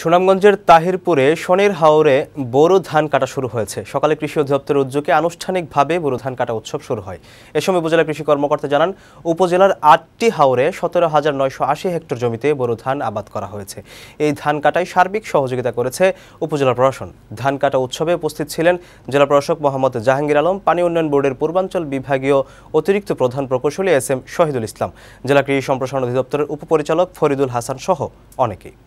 সুনামগঞ্জের তাহিরপুরে শনির হাওরে বোরো ধান কাটা শুরু হয়েছে সকালে কৃষি অধিদপ্তরের উদ্যোগে আনুষ্ঠানিকভাবে বোরো ধান কাটা উৎসব শুরু হয় এ সময় উপজেলা কৃষি কর্মকর্তা জানান উপজেলার আটটি হাওরে সতেরো হাজার নয়শো আশি হেক্টর জমিতে বোরো ধান আবাদ করা হয়েছে এই ধান কাটায় সার্বিক সহযোগিতা করেছে উপজেলা প্রশাসন ধান কাটা উৎসবে উপস্থিত ছিলেন জেলা প্রশাসক মোহাম্মদ জাহাঙ্গীর আলম পানি উন্নয়ন বোর্ডের পূর্বাঞ্চল বিভাগীয় অতিরিক্ত প্রধান প্রকৌশলী এস এম শহীদুল ইসলাম জেলা কৃষি সম্প্রসারণ অধিদপ্তরের উপপরিচালক ফরিদুল হাসান সহ অনেকেই